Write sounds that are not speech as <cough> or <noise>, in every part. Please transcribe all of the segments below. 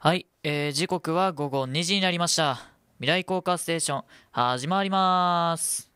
はい、えー、時刻は午後2時になりました未来効果ステーション始まります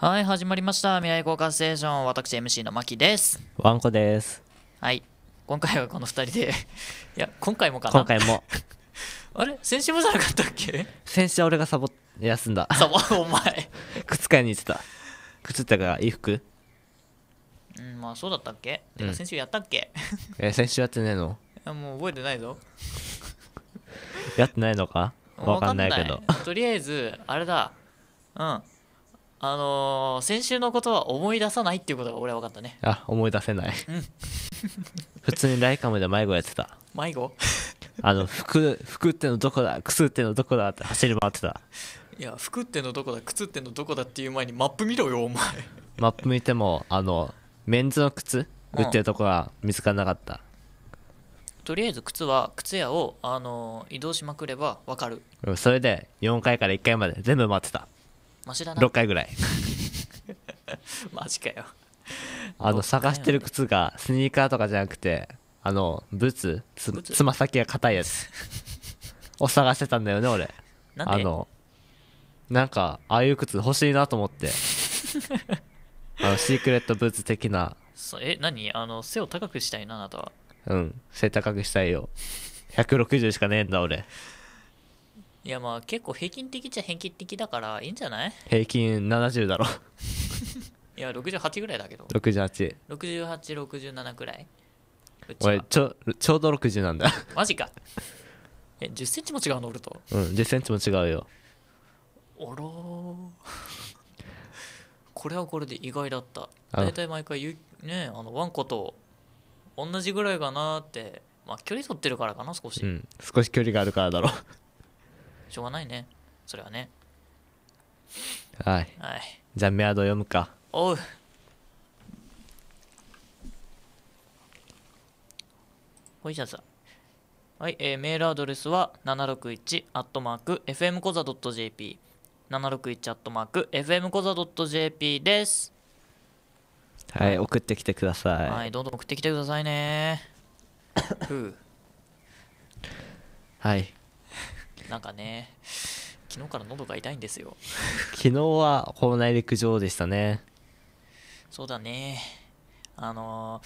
はい、始まりました。未来交換ステーション。私、MC のキです。ワンコです。はい。今回はこの2人で <laughs> いや、今回もかな。今回も。<laughs> あれ先週もじゃなかったっけ先週は俺がサボ、休んだ。サボ、<laughs> お前。靴買いに行ってた。靴ってか、衣服うん、まあそうだったっけ、うん、先週やったっけえ、先週やってねえのいもう覚えてないぞ。やってないのかわかんないけど。とりあえず、あれだ。うん。あのー、先週のことは思い出さないっていうことが俺は分かったねあ思い出せない、うん、普通にライカムで迷子やってた迷子あの服服ってのどこだ靴ってのどこだって走り回ってたいや服ってのどこだ靴ってのどこだっていう前にマップ見ろよお前マップ見てもあのメンズの靴売ってるとこは見つからなかった、うん、とりあえず靴は靴屋を、あのー、移動しまくれば分かるそれで4階から1階まで全部待ってたな6回ぐらい <laughs> マジかよあの探してる靴がスニーカーとかじゃなくてあのブーツつま先が硬いやつ <laughs> を探してたんだよね俺あのなんかああいう靴欲しいなと思って <laughs> あのシークレットブーツ的なえ何あの背を高くしたいなあなたはうん背高くしたいよ160しかねえんだ俺いやまあ結構平均的っちゃ平均的だからいいんじゃない平均70だろ <laughs> いや68ぐらいだけど686867くらい俺ちょちょうど60なんだマジかえ10センチも違うの俺とうん10センチも違うよあら <laughs> これはこれで意外だった大体毎回ゆねあのワンコと同じぐらいかなってまあ距離取ってるからかな少し、うん、少し距離があるからだろしょうがないね。それはね。はい。はい。じゃあ、メアド読むか。おう。ほいじゃはい、えー、メールアドレスは761アットマーク FM コザ .jp 761アットマーク FM コザ .jp です。はい、送ってきてください。はい、どんどん送ってきてくださいね。はい。なんかね昨日から喉が痛いんですよ昨日は校内陸上でしたねそうだねあの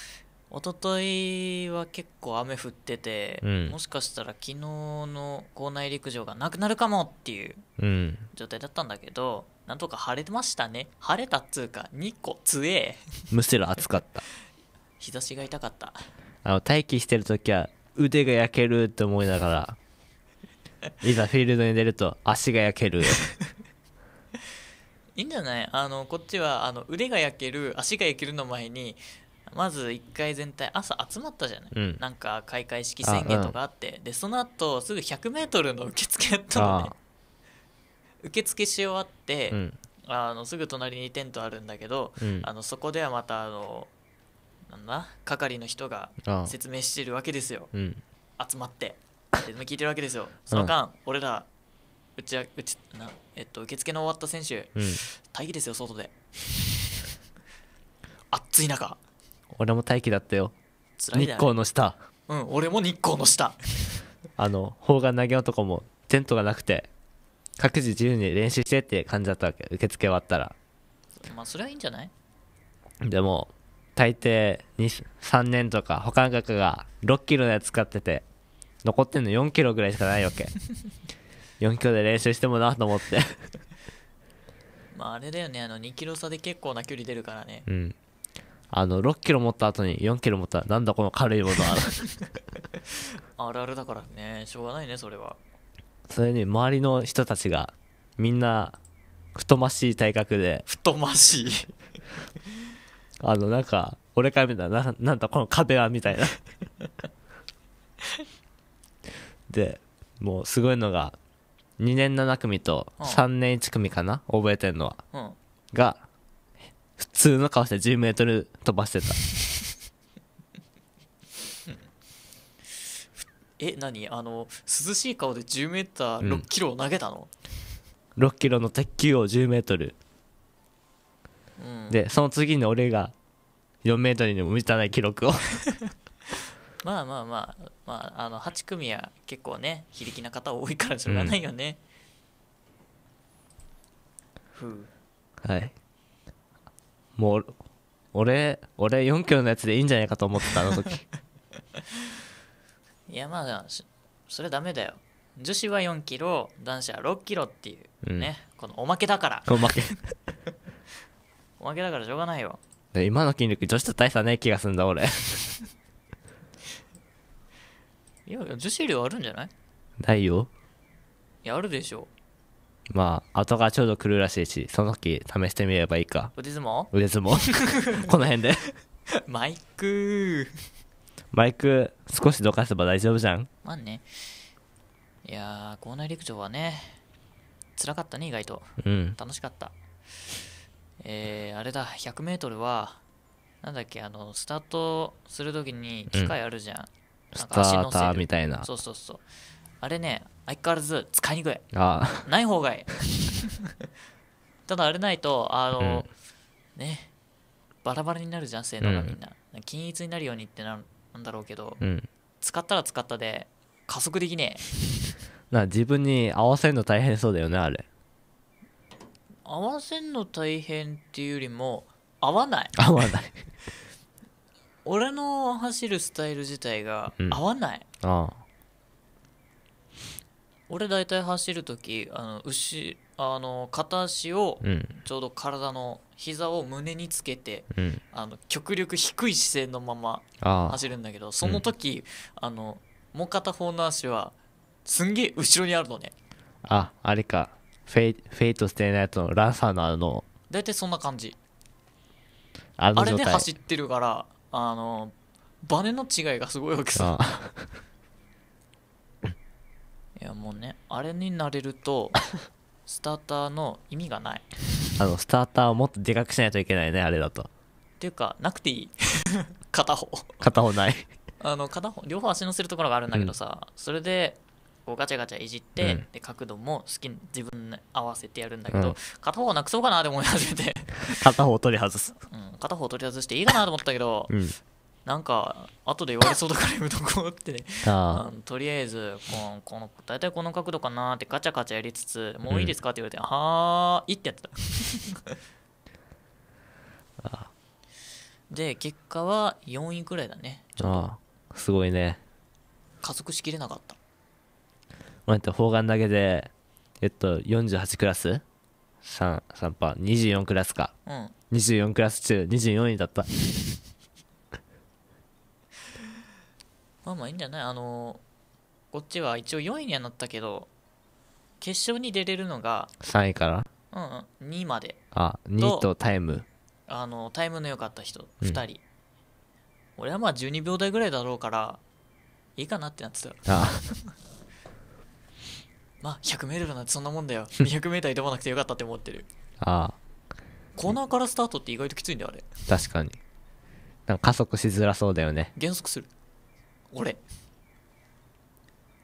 一昨日は結構雨降ってて、うん、もしかしたら昨日の校内陸上がなくなるかもっていう状態だったんだけど、うん、なんとか晴れましたね晴れたっつうか2個つえむしろ暑かった <laughs> 日差しが痛かったあの待機してる時は腕が焼けるって思いながら <laughs> いざフィールドに出ると足が焼ける <laughs> いいんじゃないあのこっちはあの腕が焼ける足が焼けるの前にまず1回全体朝集まったじゃない、うん、なんか開会式宣言とかあって、うん、でその後すぐ 100m の受付やったのね受付し終わって、うん、あのすぐ隣にテントあるんだけど、あのそこではまたあのなんだ係の人が説明してるわけですよ集まっても聞いてるわけですよその間、俺らうちはうちな、えっと、受付の終わった選手、うん待機ですよ外で <laughs> 暑い中俺も待機だったよ日光の下うん俺も日光の下 <laughs> あの砲丸投げのとこもテントがなくて各自自由に練習してって感じだったわけ受付終わったらまあそれはいいんじゃないでも大抵3年とか保管額が6キロのやつ使ってて残ってんの4キロぐらいしかないわけ4 <laughs> キロで練習してもなと思って <laughs> まああれだよねあの2キロ差で結構な距離出るからねうんあの6キロ持った後に4キロ持ったらなんだこの軽いものは <laughs> あるあるだからねしょうがないねそれはそれに周りの人たちがみんな太ましい体格で太ましいあのなんか俺から見たらななんだこの壁はみたいなでもうすごいのが2年7組と3年1組かな、覚えてんのは、うん、が普通の顔して1 0ル飛ばしてた <laughs> え何あの涼しい顔で 10m6 キロを投げたの、うん、6キロの鉄球を 10m、うん、でその次に俺が 4m にも満たない記録を <laughs> まあまあまあ、まあ、あの8組は結構ね非力な方多いからしょうがないよね、ふうはいもう俺俺4キロのやつでいいんじゃないかと思ってたあの時 <laughs> いやまあそれダメだよ女子は4キロ男子は6キロっていうね、うん、このおまけだからおまけ <laughs> おまけだからしょうがないよ今の筋力女子と大差ない気がすんだ俺いやいや女子寮あるんじゃないないよいやあるでしょまあ後がちょうど来るらしいしその時試してみればいいか腕相撲腕相撲 <laughs> この辺でマイクマイク少しどかせば大丈夫じゃんまあねいや校内陸上はね辛かったね意外と、うん、楽しかったえー、あれだ 100m はなんだっけあのスタートするときに機械あるじゃん、うんスターターみたいなそうそうそうあれね相変わらず使いにくいああない方がいい <laughs> ただあれないとあの、うん、ねバラバラになるじゃん性能がみんな、うん、均一になるようにってなんだろうけど、うん、使ったら使ったで加速できねえ <laughs> な自分に合わせるの大変そうだよねあれ合わせるの大変っていうよりも合わない合わない俺の走るスタイル自体が合わない、ああ俺大体走る時あの牛あの片足をちょうど体の膝を胸につけてうんあの極力低い姿勢のまま走るんだけどその時、あのもう片方の足はすんげえ後ろにあるのねああれかフェイフェイトしてないやつのランサーのあの大体そんな感じああれで走ってるからあのバネの違いがすごいわけさいやもうねあれになれるとスターターの意味がないあのスターターをもっとでかくしないといけないねあれだとっていうかなくていい <laughs> 片方片方ないあの片方両方足乗せるところがあるんだけどさ、うん、それでこうガチャガチャいじって、うん、で角度も好き自分に合わせてやるんだけど、うん、片方なくそうかなって思い始めて <laughs> 片方取り外す、うん、片方取り外していいかなと思ったけど、うん、なんか後で言われそうだからやめとこうってねとりあえずここの大体この角度かなってガチャガチャやりつつもういいですかって言われて、あ、あ、いいってやってた <laughs> で結果は4位くらいだねああすごいね加速しきれなかったまえっと、砲丸投げで、えっと、48クラス 3, 3パー24クラスか、うん、24クラス中24位だった <laughs> まあまあいいんじゃないあのー、こっちは一応4位にはなったけど決勝に出れるのが3位からうん、2位まであ2位とタイムあのタイムの良かった人2人、うん、俺はまあ12秒台ぐらいだろうからいいかなってなってたああまあ 100m なんてそんなもんだよ 200m 挑まなくてよかったって思ってるああコーナーからスタートって意外ときついんだよあれ確かになんか加速しづらそうだよね減速する俺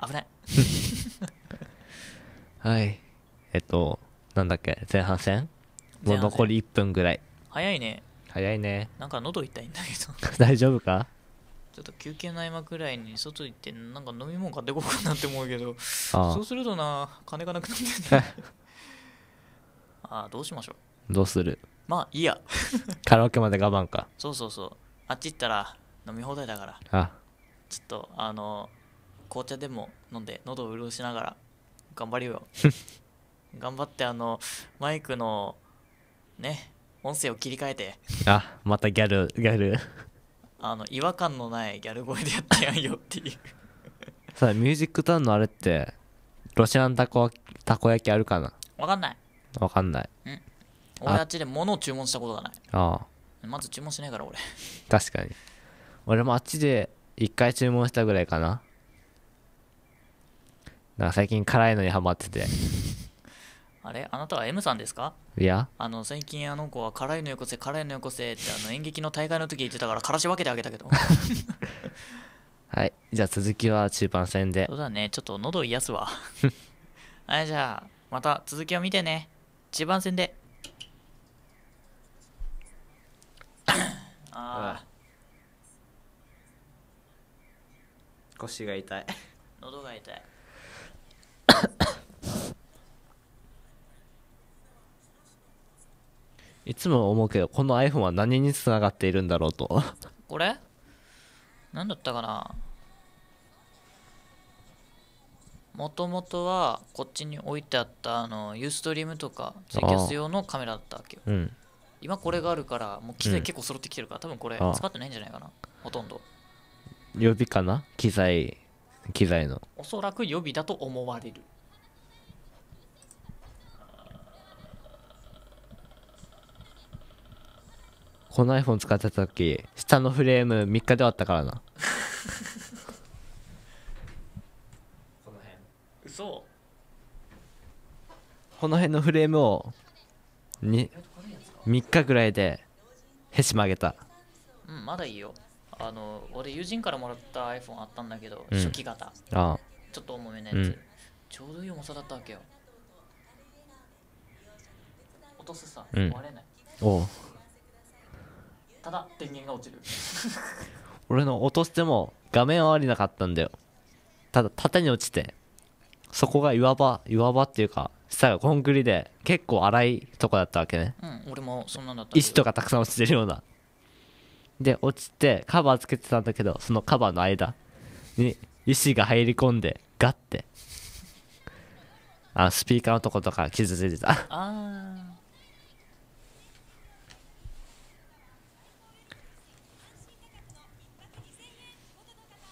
危ない <laughs> はいえっとなんだっけ前半戦もう残り1分ぐらい早いね早いねなんか喉痛いんだけど <laughs> 大丈夫かちょっと休憩の合間くらいに外行ってなんか飲み物買ってこうかなって思うけどそうするとな金がなくなってね <laughs> ああどうしましょうどうするまあいいやカラオケまで我慢かそうそうそうあっち行ったら飲み放題だからあちょっとあの紅茶でも飲んで喉を潤しながら頑張るよ <laughs> 頑張ってあのマイクのね音声を切り替えてあまたギャルギャルあの違和感のないギャル声でやったやんよっていうさあミュージックタウンのあれってロシアンたこたこ焼きあるかなわかんないわかんない、うん、俺あっちで物を注文したことがないああまず注文しないから俺確かに俺もあっちで一回注文したぐらいかななんか最近辛いのにハマっててあれあなたは M さんですかいや。あの、最近あの子は辛いのよこせ、辛いのよこせってあの演劇の大会の時言ってたから、辛子し分けてあげたけど。<laughs> はい。じゃあ続きは中盤戦でそ。うだね、ちょっと喉癒すわ。<laughs> はい、じゃあ、また続きを見てね。中盤戦で。<laughs> ああ、腰が痛い。喉が痛い。いつも思うけどこの iPhone は何につながっているんだろうとこれ何だったかなもともとはこっちに置いてあったあのユーストリームとかツイキャス用のカメラだったわけよ、うん、今これがあるからもう機材結構揃ってきてるから、うん、多分これ使ってないんじゃないかなほとんど予備かな機材機材のおそらく予備だと思われるこの iPhone 使ってた時下のフレーム3日で終わったからなこの辺嘘この辺のフレームを3日ぐらいでへし曲げたうんまだいいよあの俺友人からもらった iPhone あったんだけど、うん、初期型ああちょっと重めのやつ、うん、ちょうどいい重さだったわけよ落とすさ、うん、れないおおただ電源が落ちる俺の落としても画面はありなかったんだよただ縦に落ちてそこが岩場岩場っていうか下がコンクリで結構荒いとこだったわけね、うん、俺もそんなんだった石とかたくさん落ちてるようなで落ちてカバーつけてたんだけどそのカバーの間に石が入り込んでガッてあスピーカーのとことか傷ついてたああ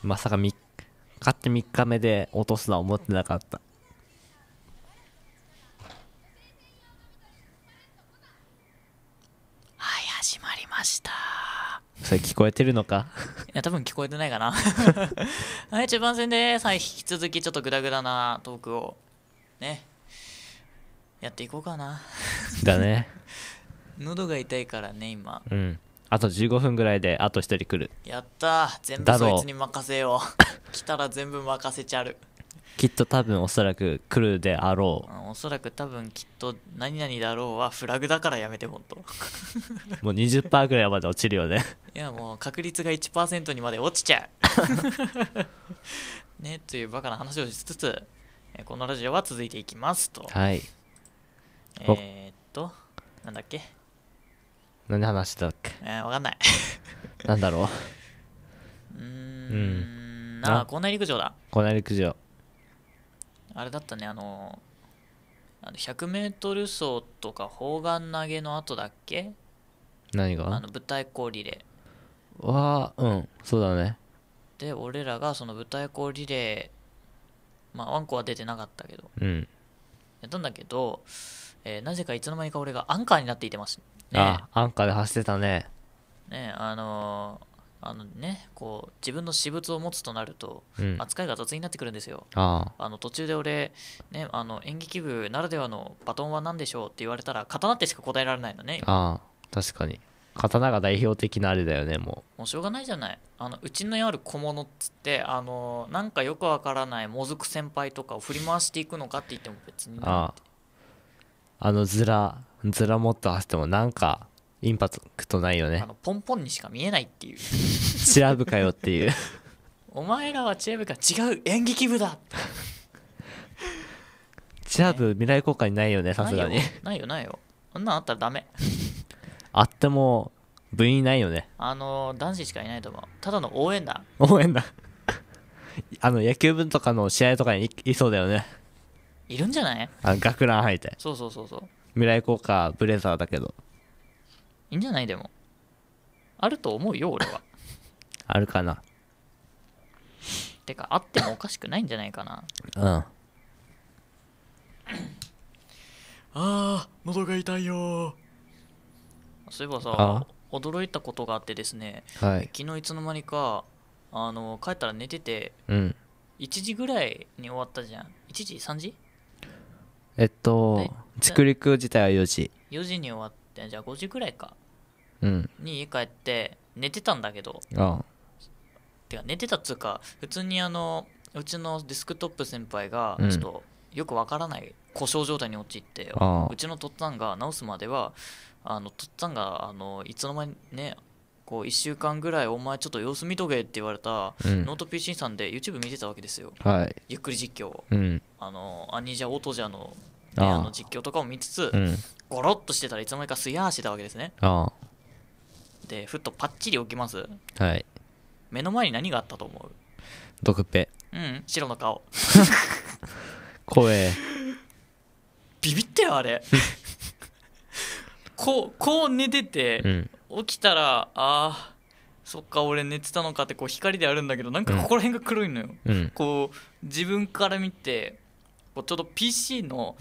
まさか3買って3日目で落とすのは思ってなかったはい始まりましたそれ聞こえてるのかいや多分聞こえてないかな <laughs> はい中盤戦ですはい引き続きちょっとグダグダなトークをねやっていこうかなだね <laughs> 喉が痛いからね今うんあと15分ぐらいであと1人来るやった全部そいつに任せよう <laughs> 来たら全部任せちゃるきっと多分おそらく来るであろう、うん、おそらく多分きっと何々だろうはフラグだからやめてほんと <laughs> もう20%ぐらいまで落ちるよね <laughs> いやもう確率が1%にまで落ちちゃうねというバカな話をしつつこのラジオは続いていきますとはいえー、っとなんだっけ何話してたっけえー、わかんない。なんだろうーん。ああ、こんな陸上だ。こんな陸上あれだったね、あのあの 100m 走とか砲丸投げの後だっけ何あがの舞台降リレわあうんそうだねで、俺らがその舞台降リレー、まあ、ワンコは出てなかったけど、うんやったんだけど、えーなぜかいつの間にか俺がアンカーになっていてます。あ安価で走ってたねねあのー、あのねこう自分の私物を持つとなると、うん、扱いが雑になってくるんですよあの途中で俺、ね、あの演劇部ならではのバトンは何でしょうって言われたら刀ってしか答えられないのねあ確かに刀が代表的なあれだよねもうもうしょうがないじゃないあのうちのある小物っつってあのなんかよくわからないもずく先輩とかを振り回していくのかって言っても別にあああのずららもっと走ってもなんかインパクトないよねあのポンポンにしか見えないっていうチラブかよっていう <laughs> お前らはチラブか違う演劇部だチラブ未来果にないよねさすがにないよないよあんなんあったらダメあっても部員ないよねあの男子しかいないと思うただの応援団応援団あの野球部とかの試合とかにいそうだよねいるんじゃないあ学ラン履いてそうそうそうそう未来効果ブレザーだけどいいんじゃないでもあると思うよ俺は <laughs> あるかなてかあってもおかしくないんじゃないかなうんあー喉が痛いよそういえばさ驚いたことがあってですねはい昨日いつの間にかあの帰ったら寝ててうん1時ぐらいに終わったじゃん1時3時えっと着陸自体は4時4時に終わってじゃあ5時くらいかうんに家帰って寝てたんだけどああてか寝てたっつうか普通にあのうちのデスクトップ先輩がちょっとよくわからない故障状態に陥って、ああうちのとっつぁんが直すまではあのとっつぁんがあのいつの間にねこう1週間ぐらいお前ちょっと様子見とけって言われた、うん、ノート PC さんで YouTube 見てたわけですよ、はい、ゆっくり実況、うん、あのアニジャオトジャの,、ね、あの実況とかを見つつ、うん、ゴロッとしてたらいつの間にかすやーしてたわけですねでふっとパッチリ起きます、はい、目の前に何があったと思うドクペうん白の顔怖え <laughs> ビビってよあれ <laughs> こうこう寝てて、うん、起きたらあそっか俺寝てたのかってこう光であるんだけどなんかここら辺が黒いのよ、うん、こう自分から見てこうちょうど PC の、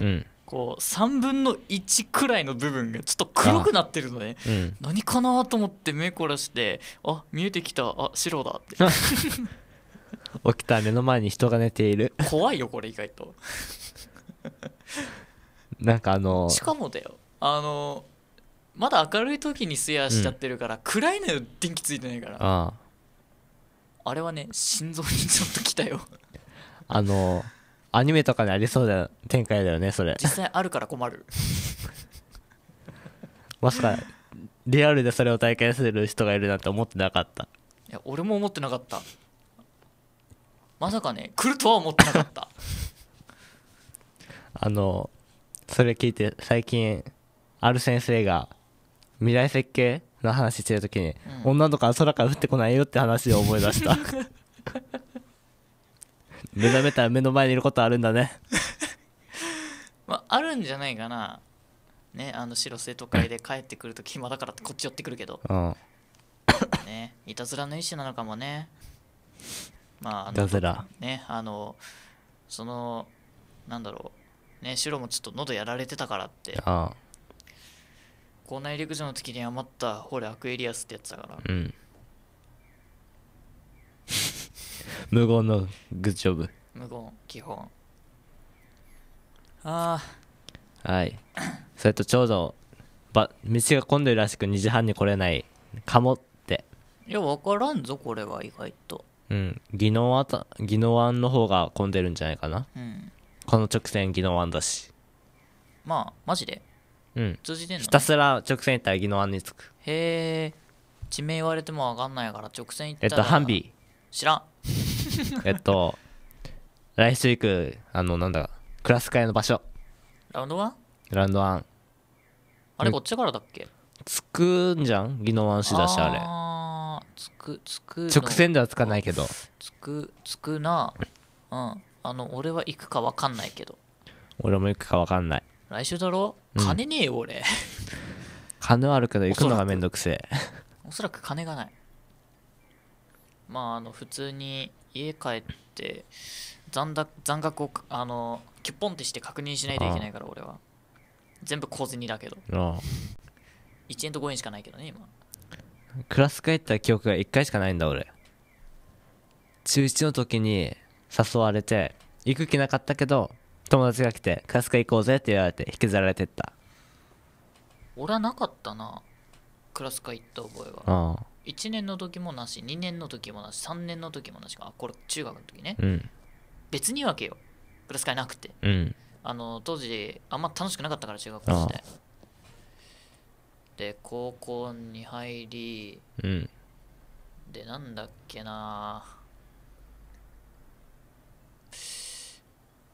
こう3分の1くらいの部分がちょっと黒くなってるのね、うん、何かなと思って目凝らしてあ見えてきたあ白だって <laughs> 起きた目の前に人が寝ている <laughs> 怖いよこれ意外となんかあのしかもだよあのまだ明るい時にすやしちゃってるから、暗いのよ電気ついてないからああれはね心臓にちょっときたよあのアニメとかにありそうな展開だよねそれ実際あるから困るまさかリアルでそれを体験する人がいるなんて思ってなかったいや俺も思ってなかったまさかね来るとは思ってなかった <laughs> あのそれ聞いて最近ある先生が未来設計の話してる時に、うん、女は空から降ってこないよって話を思い出した <laughs> 目覚めたら目の前にいることあるんだねまあ、あるんじゃないかなねあの白瀬都会で帰ってくると暇だからってこっち寄ってくるけど、うん、ねいたずらの一種なのかもねまあいたずらねあのそのなんだろうね白もちょっと喉やられてたからってああ校内陸上の時に余ったほれアクエリアスってやつだからうん <laughs> 無言のグッジョブ無言基本ああはい <coughs> それとちょうどば道が混んでるらしく2時半に来れないかもっていや分からんぞこれは意外とうん宜野湾あ宜野湾の方が混んでるんじゃないかなうんこの直線宜野湾だしまあマジでうん通じてんの、ひたすら直線行ったら宜野湾に着くへえ地名言われても分かんないから直線行ったえっとハンビ知らん <laughs> えっと来週行くあのなんだクラス会の場所ラウンドワンウンドワンあれこっちからだっけ着くんじゃん宜野湾市だしあれあつくつく直線では着かないけどつくつくなうんあの俺は行くかわかんないけど俺も行くかわかんない来週だろ金ねえよ俺、金はあるけど行くのがめんどくせえおそらく金がないまああの普通に家帰って残だ残額をあのキュッポンってして確認しないといけないから俺は全部小銭だけどああ1円と5円しかないけどね今クラス帰った記憶が1回しかないんだ俺中1の時に誘われて行く気なかったけど友達が来て「春日行こうぜ」って言われて引きずられてった俺はなかったなクラス会行った覚えはああ1年の時もなし2年の時もなし3年の時もなしあこれ中学の時ね、うん別にわけよクラス会なくてうんあの当時あんま楽しくなかったから中学校時代で高校に入りうんでなんだっけな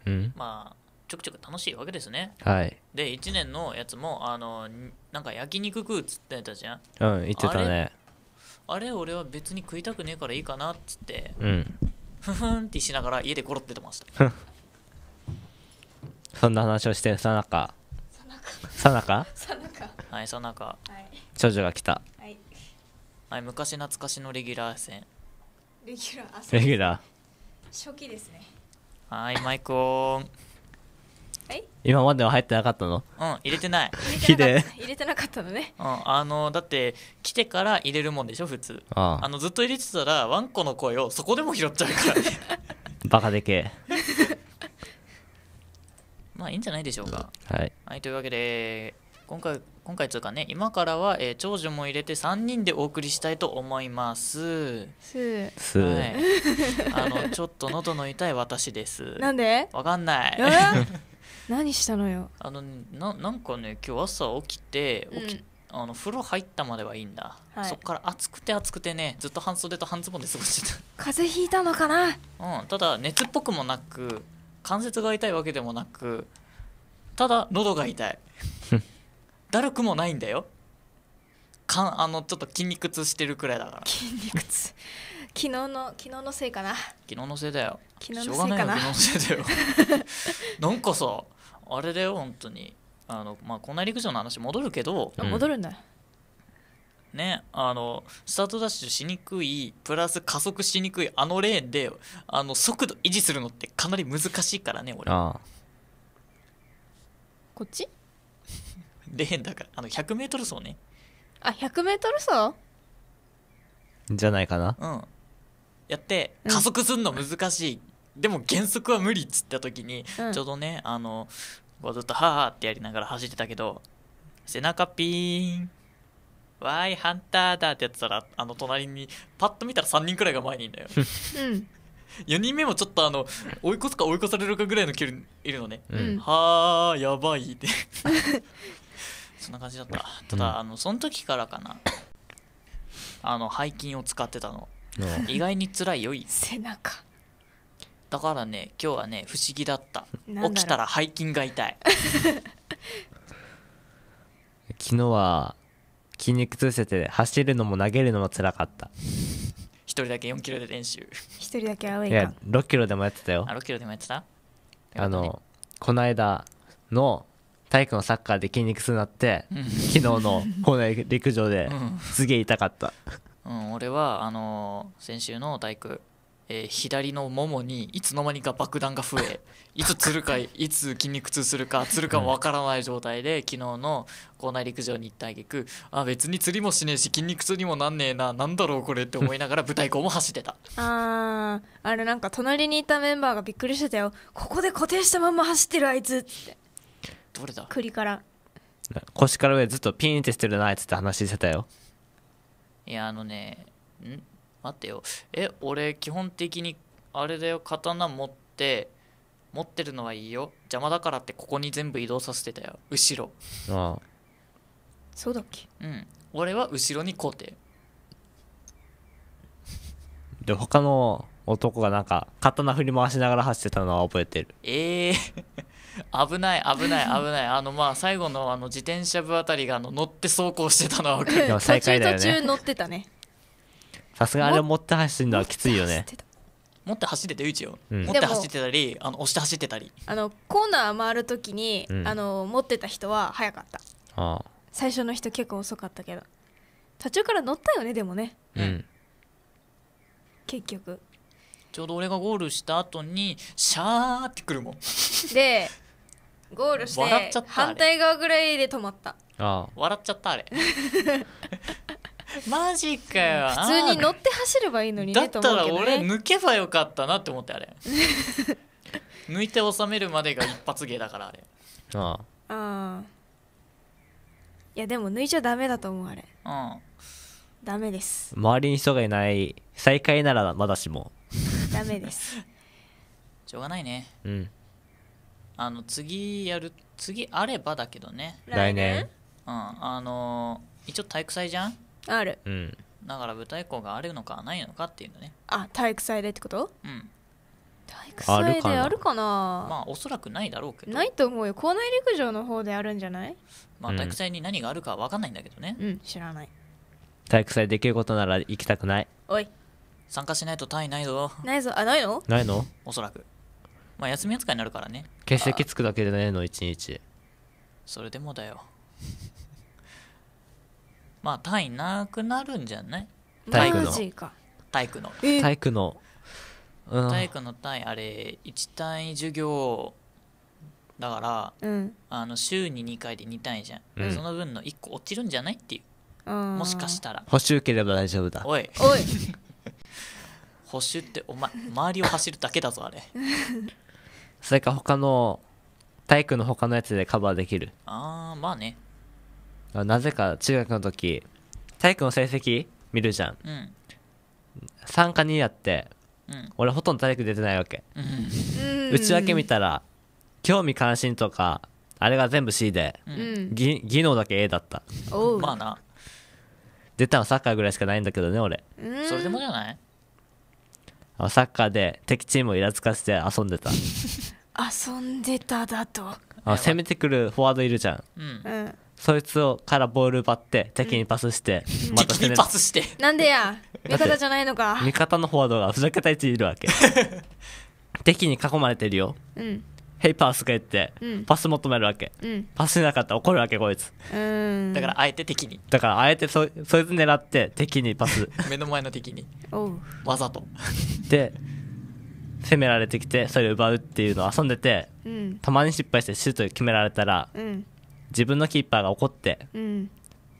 うん、まあちょくちょく楽しいわけですねはいで1年のやつもあのなんか焼肉食うっつってたじゃんうん言ってたねあれ俺は別に食いたくねえからいいかなっつってうんふふんってしながら家でゴロっててましたそんな話をしてるさなかさなかさなかはいさなか、はい、長女が来たはい、はい、昔懐かしのレギュラー戦レギュラーレギュラー初期ですねはいマイクオン今までは入ってなかったのうん入れてない入れてなかった入れてなかったのね、うん、あのだって来てから入れるもんでしょ普通あのずっと入れてたらワンコの声をそこでも拾っちゃうからね <laughs> バカでけえ <laughs> まあいいんじゃないでしょうか、はい、はい、というわけで今回今回というかね今からは、えー、長女も入れて3人でお送りしたいと思いますすはい、<laughs> あのちょっと喉の痛い私ですなんでわかんない何したのよあのななんかね今日朝起きて起き、うんあの風呂入ったまではいいんだ、はい、そこから暑くて暑くてねずっと半袖と半ズボンで過ごしてた風邪ひいたのかな、うん、ただ熱っぽくもなく関節が痛いわけでもなくただ喉が痛いだるくもないんだよかんあのちょっと筋肉痛してるくらいだから筋肉痛昨日の昨日のせいかな昨日のせいだよ昨日のせいかな昨日のせいだよ <laughs> なんかさあれだよ本当にあのまあこんな陸上の話戻るけど、あ戻るんだ、ねあのスタートダッシュしにくいプラス加速しにくいあのレーンであの速度維持するのってかなり難しいからね俺こっちレーンだからあの 100m 走ねあ 100m 走じゃないかなうんやって加速すんの難しい、でも減速は無理っつった時に、うん、ちょうどねあのずっと「はあってやりながら走ってたけど背中ピーンわーいハンターだってやってたらあの隣にパッと見たら3人くらいが前にいんだよ、うん、4人目もちょっとあの追い越すか追い越されるかぐらいの距離いるのね、うん、はあやばいって <laughs> そんな感じだったただ、あのその時からかな <coughs> あの背筋を使ってたの意外に辛いよい背中だからね今日はね不思議だっただ起きたら背筋が痛い <laughs> 昨日は筋肉痛せて走るのも投げるのも辛かった一人だけ4キロで練習一人だけ青いいかや6キロでもやってたよあ6キロでもやってたあのこの間の体育のサッカーで筋肉痛になって、うん、昨日の校内陸上で、すげえ痛かった、うん、俺はあのー、先週の体育、えー、左のももにいつの間にか爆弾が増え <laughs> いつつるかいつ筋肉痛するかつるかもわからない状態で昨日の校内陸上に行ったあげくあ別に釣りもしねえし筋肉痛にもなんねえななんだろうこれって思いながら <laughs> 舞台校も走ってたあーあれなんか隣にいたメンバーがびっくりしてたよここで固定したまんま走ってるあいつってどれだ栗から腰から上ずっとピーンってしてるなあいつって話してたよいやあのねん待ってよえ俺基本的にあれだよ刀持って持ってるのはいいよ邪魔だからってここに全部移動させてたよ後ろああそうだっけうん俺は後ろにこうてで他の男がなんか刀振り回しながら走ってたのは覚えてるええー危ない危ない危ないあのまあ最後のあの自転車部あたりがあの乗って走行してたのは分かる途最下位だよ途中ね乗ってたねさすがあれを持って走るのはきついよね走ってた持って走っててうちよ、うん持って走ってたりあの押して走ってたりあのコーナー回るときに、うんあの持ってた人は早かったああ最初の人結構遅かったけど途中から乗ったよねでもねうん結局ちょうど俺がゴールした後にシャーってくるもんでゴールして笑っちゃった反対側ぐらいで止まったああ笑っちゃったあれ <laughs> マジかよ普通に乗って走ればいいのにねだったら俺抜けばよかったなって思ってあれ <laughs> 抜いて収めるまでが一発芸だからあれああいやでも抜いちゃダメだと思うあれうんダメです周りに人がいない最下位ならまだしもダメです <laughs> しょうがないねうんあの次やる次あればだけどね来年うんあの一応体育祭じゃんあるうんだから舞台校があるのかないのかっていうのねあ体育祭でってことうん体育祭であるかなまあおそらくないだろうけどないと思うよ校内陸上の方であるんじゃないまあ、体育祭に何があるかわ分かんないんだけどねうん知らない体育祭できることなら行きたくないおい参加しないと単位ないぞないぞあないのないのおそらくまあ休み扱いになるからね欠席つくだけでねの1日それでもだよ <laughs> まあ単位なくなるんじゃない体育の体育の体育の、うん、体育の単位あれ1単位授業だから、うん、あの週に2回で2単位じゃん、うん、その分の1個落ちるんじゃないっていうもしかしたら補修ければ大丈夫だおいおい <laughs> 補習ってお前周りを走るだけだぞあれ <laughs> それか他の体育の他のやつでカバーできるああまあねなぜか中学の時体育の成績見るじゃん、うん、3か2やって、うん、俺ほとんど体育出てないわけ、うん、内訳見たら興味関心とかあれが全部 C で、うん、技能だけ A だったまあな出たのサッカーぐらいしかないんだけどね俺それでもじゃないサッカーで敵チームをイラつかせて遊んでた <laughs> 遊んでただとあ攻めてくるフォワードいるじゃん、うんそいつをからボール奪って敵にパスして、うん、また敵にパスしてなんでや味方じゃないのか味方のフォワードがふざけた位置いるわけ <laughs> 敵に囲まれてるよ、うん、ヘイパースがって、うん、パス求めるわけ、うん、パスしなかったら怒るわけこいつだからあえて敵にだからあえてそそいつ狙って敵にパス <laughs> 目の前の敵にわざとで攻められてきてそれを奪うっていうのを遊んでて、うん、たまに失敗してシュート決められたら、自分のキーパーが怒って、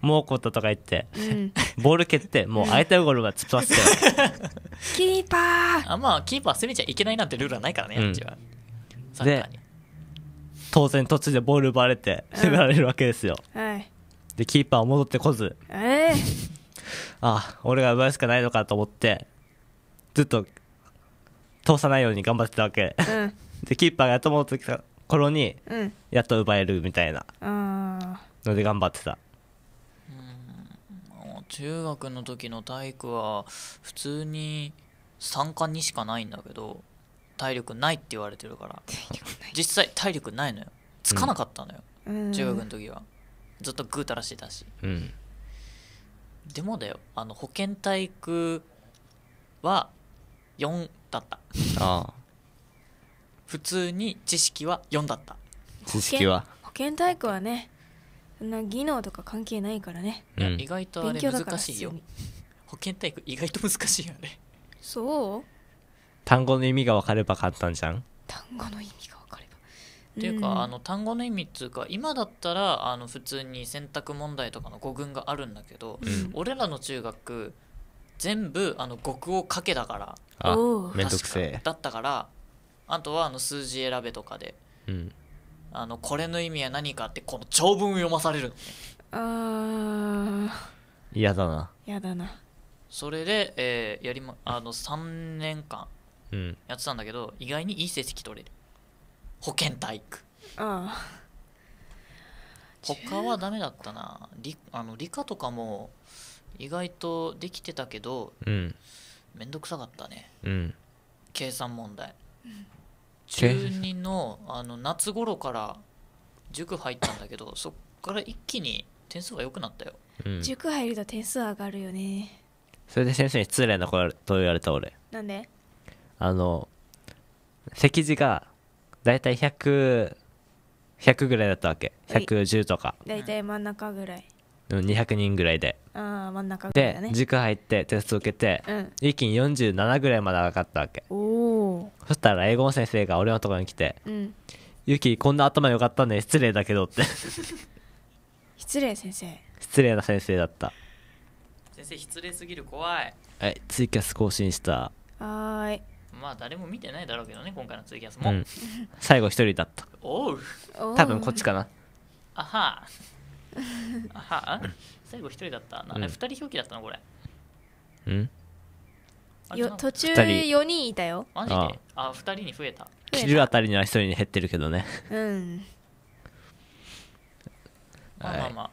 もう怒ったとか言って、<laughs> ボール蹴ってもう相手のゴールが突っ飛ばして <laughs> キーパーあまあキーパー攻めちゃいけないなんてルールはないからね、あっちは。サッカーに当然途中でボールばれて攻められるわけですよ、はい、でキーパー戻ってこず、えー、<laughs> あ俺が奪うしかないのかと思ってずっと通さないように頑張ってたわけ、うん、<laughs> でキーパーがやっと戻ってきた頃に、うん、やっと奪えるみたいなので頑張ってた中学の時の体育は普通に3冠にしかないんだけど体力ないって言われてるから実際体力ないのよつかなかったのよ、うん、中学の時はずっとぐうたらしてたし、うん、でもだよあの保健体育は4だったあ普通に知識は4だった知識は保健体育はねそんな技能とか関係ないからね、うん、意外とあれ難しいよ保健体育意外と難しいよねそう単語の意味が分かれば簡単じゃん単語の意味が分かればっていうか、うん、あの単語の意味っていうか今だったらあの普通に選択問題とかの語群があるんだけど、うん、俺らの中学全部あの語を書けだからあめんどくせえだったからあとはあの数字選べとかで、うん、あのこれの意味は何かってこの長文を読まされるああ嫌だな嫌だなそれで、えー、やりまあの3年間やってたんだけど、意外にいい成績取れる保健体育ああ他はダメだったな理あの理科とかも意外とできてたけど、うん、めんどくさかったね、うん、計算問題、中2のあの夏頃から塾入ったんだけどそっから一気に点数が良くなったよ、うん、塾入ると点数上がるよねそれで先生に失礼なこと言われた俺なんであの席次がだいたい100100ぐらいだったわけ110とかだいたい真ん中ぐらい200人ぐらいでああ真ん中ぐらい、ね、で塾入ってテスト受けて、うん、一気に47ぐらいまで上がったわけそしたら英語の先生が俺のところに来て「ユ、う、キ、ん、こんな頭良かったね失礼だけど」って <laughs> 失礼先生失礼な先生だった先生失礼すぎる怖いはいツイキャス更新したはいまあ誰も見てないだろうけどね今回のツイキャスも、うん、最後一人だったおう多分こっちかなあはあはあ最後一人だったな、うん、あれ二人表記だったのこれうんよ途中4人いたよマジでああ2人に増えた切るあたりには1人に減ってるけどねうんまあまあまあ、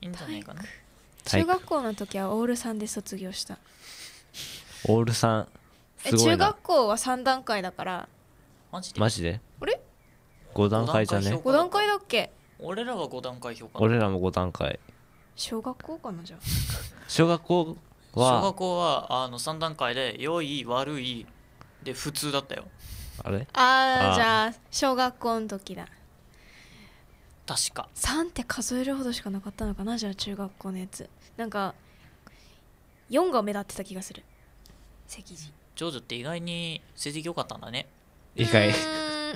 い、いんじゃないかな中学校の時はオール3で卒業したオール3え中学校は3段階だからマジでマジであれ ?5 段階じゃね5段階だっけ俺らは5段階評価俺らも5段階小学校かなじゃあ小学校は小学校はあの3段階で良い悪いで普通だったよあれああじゃあ小学校の時だ確か3って数えるほどしかなかったのかなじゃあ中学校のやつなんか4が目立ってた気がする席字。長女って意外に成績良かったんだね意外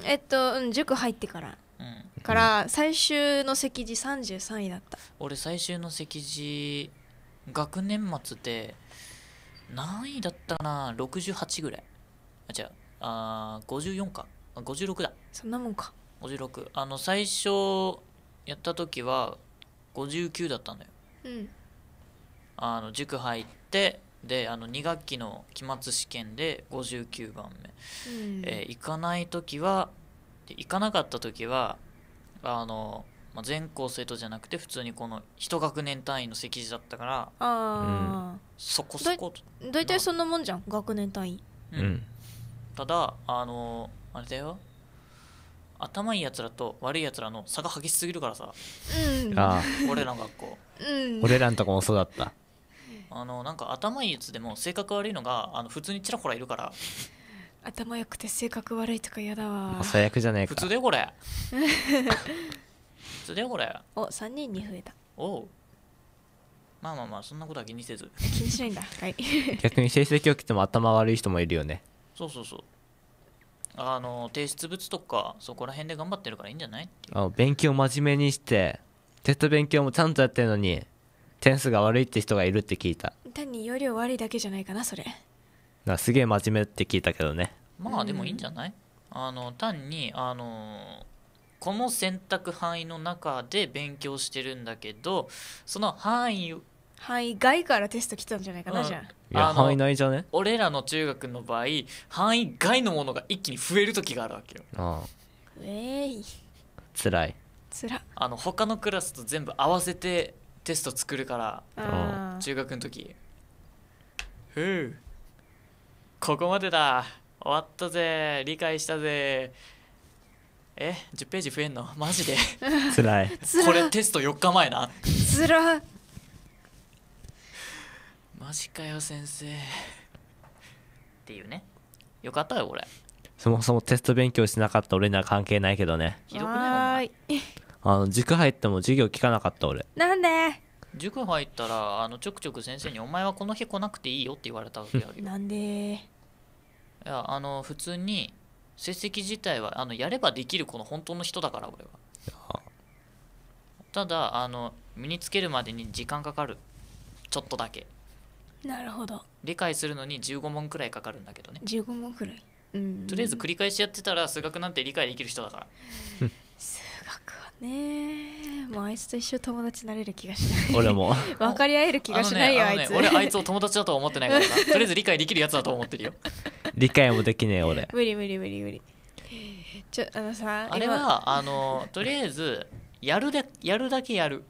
えっと、うん、塾入ってからうんから最終の席次33位だった俺最終の席次学年末で何位だったかな68ぐらいあ違うあー54かあ56だそんなもんか56あの最初やった時は59だったんだようんあの塾入ってであの2学期の期末試験で59番目、うん、えー、行かない時は行かなかった時はあの、まあ、全校生徒じゃなくて普通にこの1学年単位の席次だったからあ、うん、そこそこ大体そんなもんじゃん学年単位、うん、うん、ただあのあれだよ頭いいやつらと悪いやつらの差が激しすぎるからさ、うん、俺らの学校、うん、俺らのとこもそうだったあのなんか頭いいやつでも性格悪いのがあの普通にちらほらいるから頭良くて性格悪いとか嫌だわ最悪じゃないか普通だよこれ <laughs> 普通だよこれお三3人に増えたおうまあまあまあそんなことは気にせず気にしないんだはい <laughs> 逆に成績良っても頭悪い人もいるよねそうそうそうあの提出物とかそこら辺で頑張ってるからいいんじゃないあの勉強真面目にしてテスト勉強もちゃんとやってるのにセンスが悪いって人がいるって聞いた単に容量悪いだけじゃないかなそれなすげえ真面目って聞いたけどねまあでもいいんじゃない、あの単にあのこの選択範囲の中で勉強してるんだけどその範囲範囲外からテスト来たんじゃないかな、うんじゃいやあ範囲内じゃね俺らの中学の場合範囲外のものが一気に増える時があるわけよあああウェイつらいつらあの他のクラスと全部合わせてテスト作るから中学の時ふうここまでだ終わったぜ理解したぜえ10ページ増えんのマジでつらいこれテスト4日前なつらマジかよ先生っていうねよかったよこれそもそもテスト勉強しなかった俺には関係ないけどねひどくあの塾入っても授業聞かなかった俺なんで塾入ったらあのちょくちょく先生に「お前はこの日来なくていいよ」って言われたわあるよなんでいやあの普通に成績自体はあのやればできる子の本当の人だから俺はただあの身につけるまでに時間かかるちょっとだけなるほど理解するのに15問くらいかかるんだけどね15問くらいうんとりあえず繰り返しやってたら数学なんて理解できる人だから <laughs> 数学はねもうあいつと一緒友達になれる気がしない俺も <laughs> 分かり合える気がしないよあ,、いつ、俺あいつを友達だとは思ってないからさ <laughs> とりあえず理解できるやつだと思ってるよ理解もできねえ俺無理無理無理無理ちょあのさあれはあのとりあえずやるでやるだけやる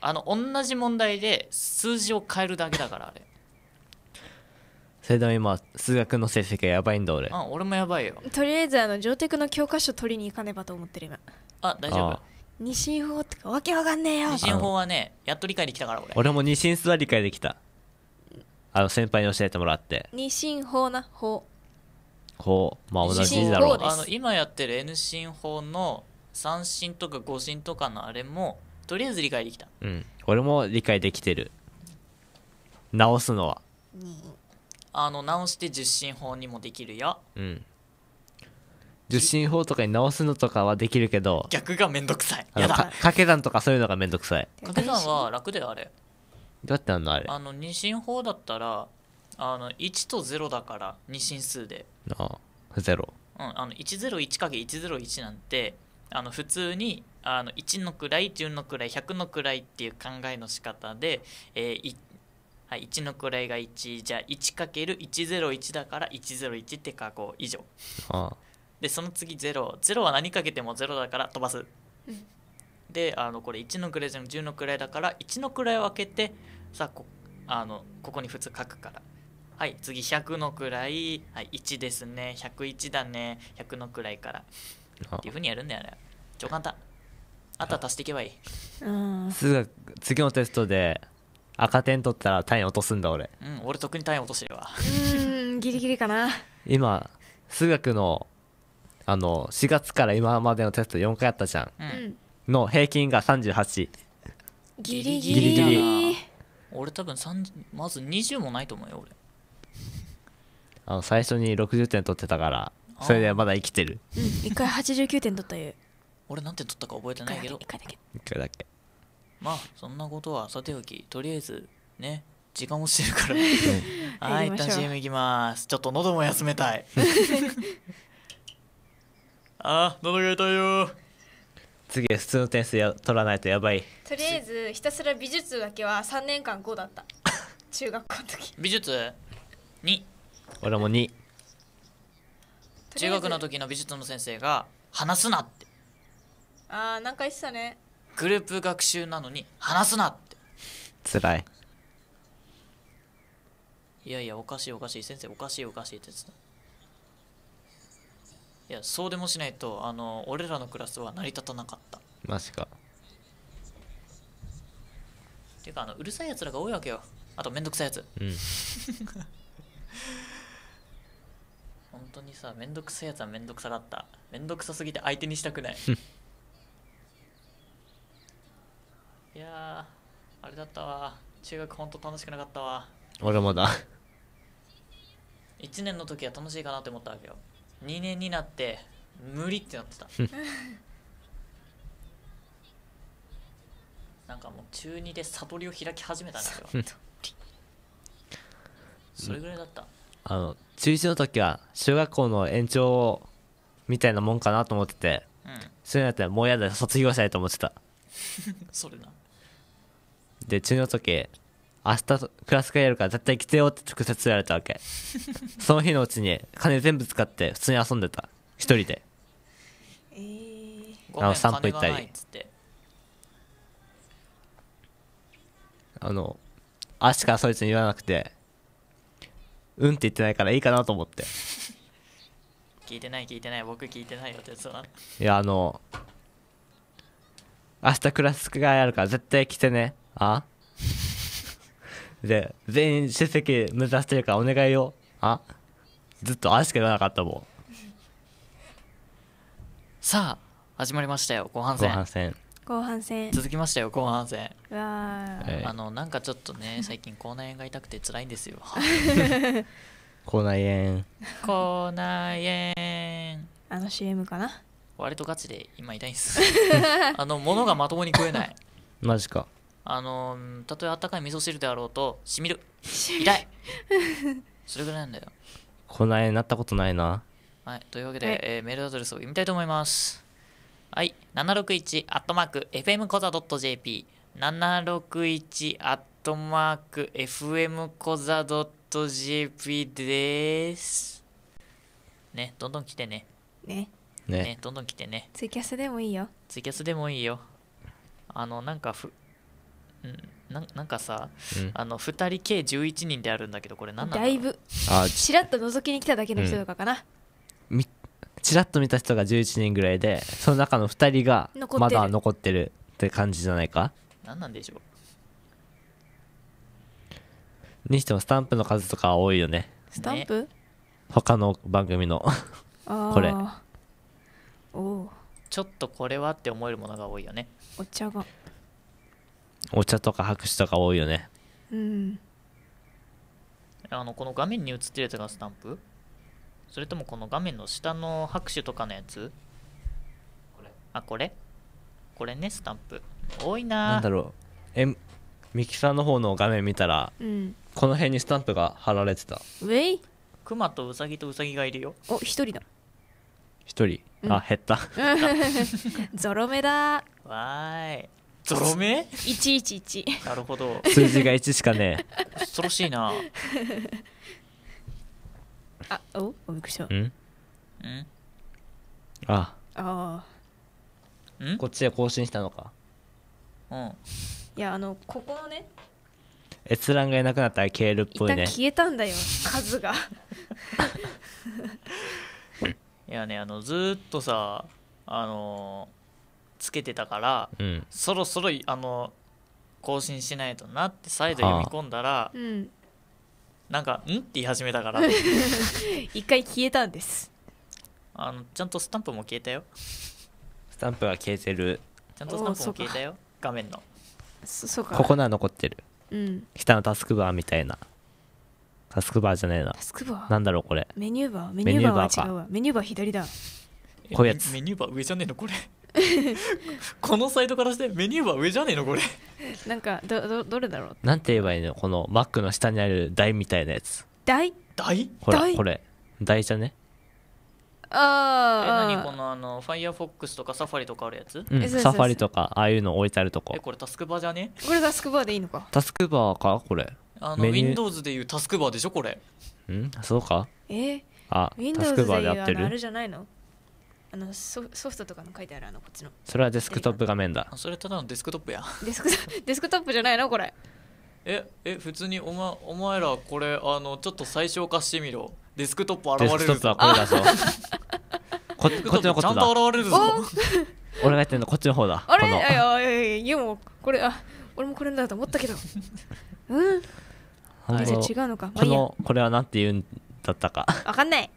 あの同じ問題で数字を変えるだけだからあれそれでも今数学の成績がやばいんだ俺あ俺もやばいよとりあえずあの上テクの教科書取りに行かねばと思ってる今あ大丈夫二進法てかわけわかんねえよ二進法はねやっと理解できたから俺俺も二進数は理解できたあの先輩に教えてもらって二進法な法法まあ同じだろうあの今やってる N 進法の三進とか五進とかのあれもとりあえず理解できたうん俺も理解できてる直すのはあの直して十進法にもできるようん受信法とかに直すのとかはできるけど逆がめんどくさいやだか掛け算とかそういうのがめんどくさい掛け算は楽だよあれどうやってなんのあれあの二進法だったらあの1と0だから二進数で、あゼロうん、あの 101×101 なんてあの普通にあの1の位10の位100の位っていう考えの仕方で、えーはい、1の位が1じゃあ 1×101 だから101って書こう以上あでその次0。0は何かけても0だから飛ばす。うん、であのこれ1の位じゃなく10の位だから1の位を開けてさあこあのここに普通書くから。はい次100の位、はい、1ですね101だね100の位からっていうふうにやるんだよね超簡単あとは足していけばいい数学次のテストで赤点取ったら単位落とすんだ俺うん俺特に単位落としてるわうんギリギリかな今数学のあの4月から今までのテスト4回あったじゃん、うん、の平均が38ギリギリギリギリ俺多分まず20もないと思うよ俺あの最初に60点取ってたからそれでまだ生きてるうん1回89点取ったよ俺なんて取ったか覚えてないけど1回だけ1回だけまあそんなことはさておきとりあえずね時間をしてるから <laughs> はい一旦 CM いきますちょっと喉も休めたい <laughs> あ喉が痛いよ次は普通の点数や取らないとやばいとりあえずひたすら美術だけは3年間5だった <laughs> 中学校の時美術2俺も2中学の時の美術の先生が「話すな」ってあーなんか言ってたねグループ学習なのに「話すな」ってつらいいやいやおかしいおかしい先生おかしいおかしいって言ってたいやそうでもしないとあの俺らのクラスは成り立たなかったマジかていうかあのうるさいやつらが多いわけよあとめんどくさいやつうん <laughs> 本当にさめんどくさいやつはめんどくさかっためんどくさすぎて相手にしたくない <laughs> いやあれだったわ中学ほんと楽しくなかったわ俺もだ1年の時は楽しいかなって思ったわけよ2年になって無理ってなってた <laughs> なんかもう中2で悟りを開き始めたんだけどそれぐらいだった、あの中1の時は小学校の延長みたいなもんかなと思ってて、うん、それなったらもうやだ卒業したいと思ってた <laughs> それなで中2の時明日クラス会やるから絶対来てよって直接言われたわけ <laughs> その日のうちに金全部使って普通に遊んでた一人でえー、あの散歩行ったりあのしからそいつに言わなくてうんって言ってないからいいかなと思って <laughs> 聞いてない聞いてない僕聞いてないよ哲はいやあの明日クラス会やるから絶対来てねあで、全員出席目指してるからお願いよ。あずっとあしか言わなかったもん。さあ、始まりましたよ、後半後戦。半戦。後半戦続きましたよ、後半戦。うわあの、なんかちょっとね、最近口内炎が痛くて辛いんですよ。<laughs> 口内炎。口内炎。あの CM かな割とガチで今痛いんです。<laughs> あの、物がまともに食えない。マジか。あのたとえあったかい味噌汁であろうとしみる痛い <laughs> それぐらいなんだよこないなったことないなはいというわけで、えー、メールアドレスを読みたいと思いますはい761アットマーク FM コザ .jp 761アットマーク FM コザ .jp ですねどんどん来てねねね、ね、どんどん来てねツイキャスでもいいよツイキャスでもいいよあのなんかふうん、ななんかさ、うんあの2人計11人であるんだけどこれ何なんだろういぶあ <laughs> ちッらっと覗きに来ただけの人とかかな、ちらっと見た人が11人ぐらいでその中の2人がまだ残ってるって感じじゃないか何なんでしょうにしてもスタンプの数とかは多いよねスタンプ、他の番組のあ <laughs> これおおちょっとこれはって思えるものが多いよねお茶がお茶とか拍手とか多いよねうんあのこの画面に映ってるやつがスタンプそれともこの画面の下の拍手とかのやつこあこれこれねスタンプ多いななんだろうえミキサーの方の画面見たら、うん、この辺にスタンプが貼られてたウェイクマとウサギとウサギがいるよお一人だ一人、うん、あ減った <laughs> ゾロ目だわーいゾロ目 ?111 なるほど数字が1しかねえ恐ろしいな <laughs> あおおびっくりしたうんうんあああんこっちで更新したのかうんいやあのここのね閲覧がいなくなったら消えるっぽいね消えたんだよ数が <laughs> いやねあのずっとさあのつけてたから、うん、そろそろあの更新しないとなって再度読み込んだら、はあ、なんか「ん?」って言い始めたから <laughs> 一回消えたんですあのちゃんとスタンプも消えたよスタンプは消えてるちゃんとスタンプも消えたよ画面のここなら残ってる、うん、下のタスクバーみたいなタスクバーじゃねえなタスクバーなんだろうこれメニューバーメニューバーは違うわメニューバー左だこううやつメニューバー上じゃねえのこれ <laughs> このサイトからしてメニューは上じゃねえのこれ <laughs> なんかどどどれだろうなんて言えばいいのこのマックの下にある台みたいなやつ台台ほら台これ台じゃねああえ何このあの Firefox とかサファリとかあるやつ、うんサファリとかああいうの置いてあるとこえこれタスクバーじゃねこれタスクバーでいいのかタスクバーかこれあのメニュー Windows でいうタスクバーでしょこれうんそうかえー、あタス Windows クでバーで合ってるあるれじゃないのあのソソフトとかの書いてあるあのこっちのそれはデスクトップ画面だそれただのデスクトップやデスク <laughs> デスクトップじゃないのこれええ普通にお,、ま、お前らこれあのちょっと最小化してみろデスクトップ現れるデスクトップはこれだぞ <laughs> ここっちのことだちゃんと現れるぞ俺がやってるのこっちの方だあれいやいやいやもこれあ俺もこれだと思ったけどうん全然違うのかこのこれはなんて言うんだったかわかんない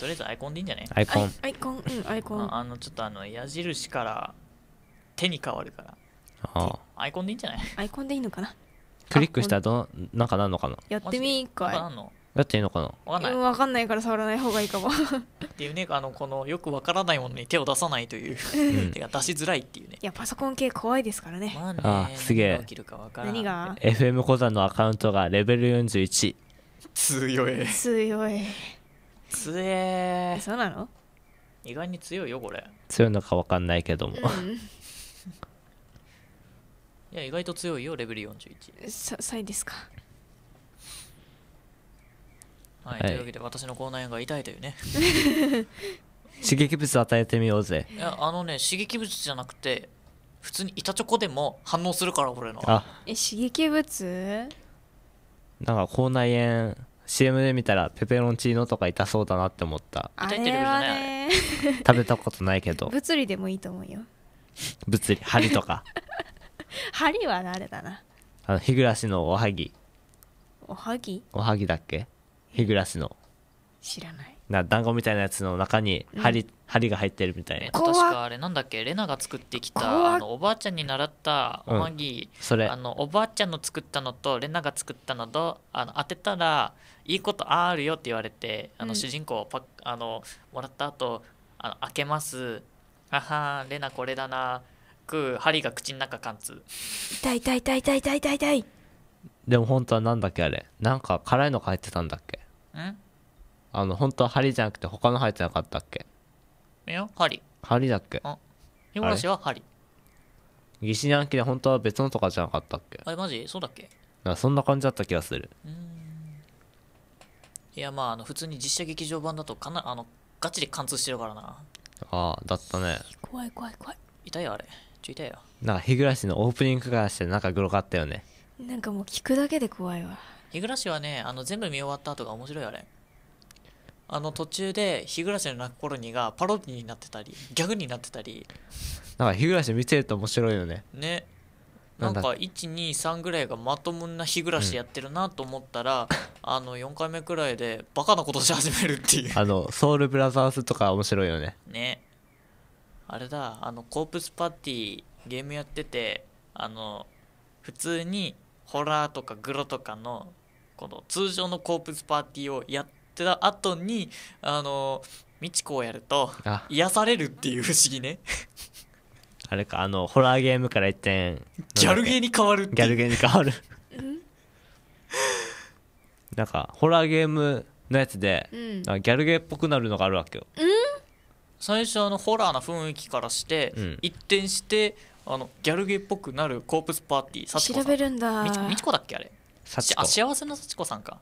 とりあえずアイコンでいいんじゃないアイコンアイコンうんアイコンあのちょっとあの矢印から手に変わるからあアイコンでいいんじゃないアイコンでいいのかなクリックしたらどなんかなんのかなやってみいかいやっていいのかなわかんない、わかんないから触らない方がいいかもっていうねあのこのよくわからないものに手を出さないという、手が出しづらいっていうねいやパソコン系怖いですからね,、ああすげえ何が FM 講座のアカウントがレベル41強い強いつえそうなの意外に強いよこれ強いのか分かんないけども、うん、<laughs> いや意外と強いよレベル41ささいですかはい、はい、というわけで私の口内炎が痛いというね <laughs> 刺激物与えてみようぜいやあのね刺激物じゃなくて普通に板チョコでも反応するから俺のえ刺激物なんか口内炎 CM で見たらペペロンチーノとか痛そうだなって思ったあれはね <laughs> 食べたことないけど物理でもいいと思うよ物理針とか <laughs> 針は誰れだなあの日暮のおはぎおはぎおはぎだっけ日暮の知らないな団子みたいなやつの中に針,、針が入ってるみたいな、えー、確かあれなんだっけレナが作ってきたあのおばあちゃんに習ったおまぎ、うん、それあのおばあちゃんの作ったのとレナが作ったのとあの当てたらいいことあるよって言われてあの主人公をパあのもらった後あの開けますあはレナこれだなく針が口の中貫通痛い痛い痛い痛い痛い痛い痛いでも本当はなんだっけあれなんか辛いのが入ってたんだっけんあの本当は針じゃなくて他の針じゃなかったっけいや針針だっけあ日らしは針疑心暗鬼で本当は別のとかじゃなかったっけあれマジそうだっけなそんな感じだった気がするいやまああの普通に実写劇場版だとかなあのガチで貫通してるからなああだったね怖い怖い怖い痛いよあれちょ痛いよなんか日暮のオープニングからしてなんかグロかったよねなんかもう聞くだけで怖いわ日暮はねあの全部見終わった後が面白いあれあの途中で日暮らしの泣く頃にがパロディになってたりギャグになってたりなんか日暮らし見てると面白いよねねなんか123ぐらいがまともな日暮らしやってるなと思ったら、うん、あの4回目くらいでバカなことし始めるっていうあのソウルブラザーズとか面白いよねねあれだあのコープスパーティーゲームやっててあの普通にホラーとかグロとかのこの通常のコープスパーティーをやってってた後にあの美智子をやると癒されるっていう不思議ねあれかあのホラーゲームから一点ギャルゲーに変わるってギャルゲーに変わるなんかホラーゲームのやつで、うんギャルゲーっぽくなるのがあるわけよ最初あのホラーな雰囲気からして、うん一転してあのギャルゲーっぽくなるコープスパーティーさ調べるんだみちみちこだっけあれあ幸せの幸子さんか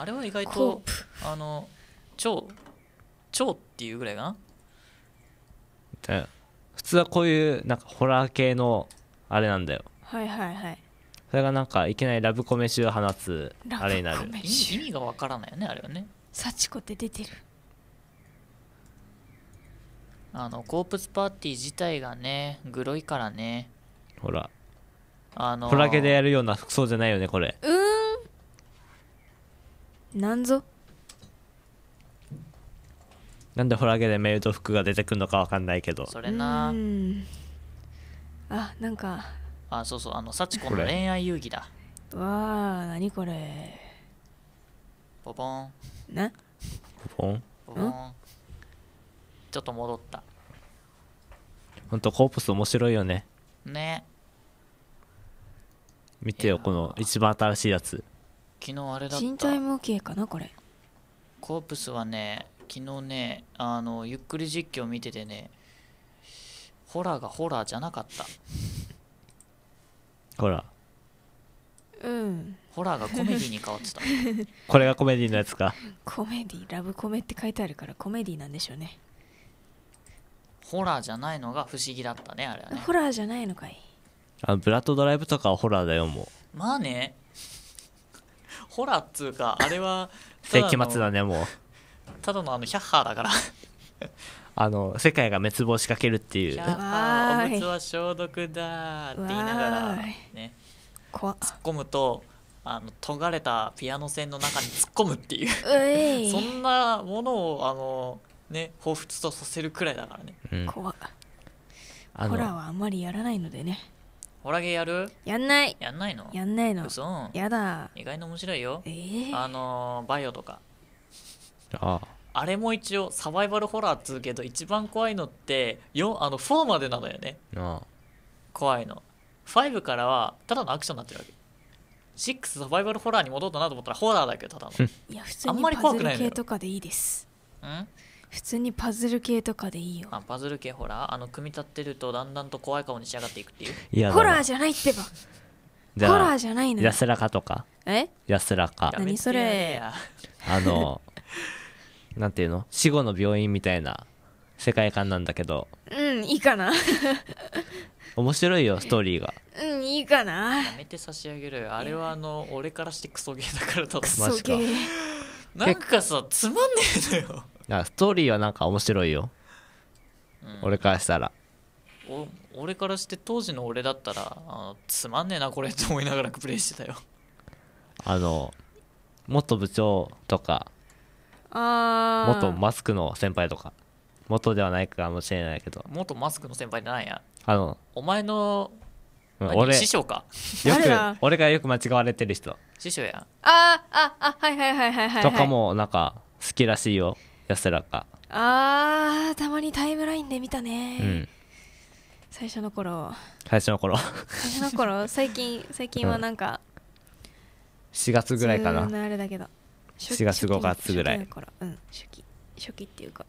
あれは意外とあの超超っていうぐらいかな普通はこういうなんかホラー系のあれなんだよはいはいはいそれがなんかいきなりラブコメ集を放つあれになる意味がわからないよねあれはね幸子って出てるあのコープスパーティー自体がねグロいからねほらあのホラー系でやるような服装じゃないよねこれうんなんぞなんでホラゲでメイド服が出てくるのかわかんないけどそれなあなんかあそうそうあの幸子の恋愛遊戯だわあ何これボボンなボボンボボンちょっと戻ったほんとコープス面白いよねね見てよこの一番新しいやつ昨日あれだった身体模型かなこれコープスはね昨日ねあのゆっくり実況見ててねホラーがホラーじゃなかったほらうんホラーがコメディに変わってた <laughs> これがコメディのやつかコメディラブコメって書いてあるからコメディなんでしょうねホラーじゃないのが不思議だったねあれはねホラーじゃないのかいあブラッドドライブとかはホラーだよもうまあねホラーっつうかあれは <laughs> 世紀末だねもうただのあのヒャッハーだから <laughs> あの世界が滅亡しかけるっていうヒャッハーおむつは消毒だって言いながらね突っ込むとあの尖れたピアノ線の中に突っ込むっていう <laughs> そんなものをあのね彷彿とさせるくらいだからね、うん、ホラーはあんまりやらないのでねホラゲーやるやんないやんないのやんないの嘘やだ意外に面白いよ、えー、あのバイオとかあああれも一応サバイバルホラーっつうけど一番怖いのって4あの4までなのよねああ怖いの5からはただのアクションになってるわけ6サバイバルホラーに戻ったなと思ったらホラーだけどただのいや普通にパズル系とかでいいですうん普通にパズル系とかでいいよあパズル系ほらあの組み立てるとだんだんと怖い顔に仕上がっていくっていういやホラーじゃないってばホラーじゃないの安らかとかえ安らか何それあのなんていうの死後の病院みたいな世界観なんだけどうんいいかな面白いよストーリーがうんいいかなやめて差し上げるあれはあの俺からしてクソゲーだからとクソゲーなんかさつまんねえのよやストーリーはなんか面白いよ、うん、俺からしたら俺からして当時の俺だったらあつまんねえなこれって思いながらプレイしてたよあの元部長とかあ元マスクの先輩とか元ではないかもしれないけど元マスクの先輩じゃないやあのお前の、俺師匠かよく俺がよく間違われてる人師匠やああああはいはいはいはい、はい、とかもなんか好きらしいよ安らかあーたまにタイムラインで見たね、うん、最初の頃最初の頃最初の頃 <laughs> 最近最近はなんか、うん、4月ぐらいかなあれだけど4月5月ぐらいうん初期初期っていうか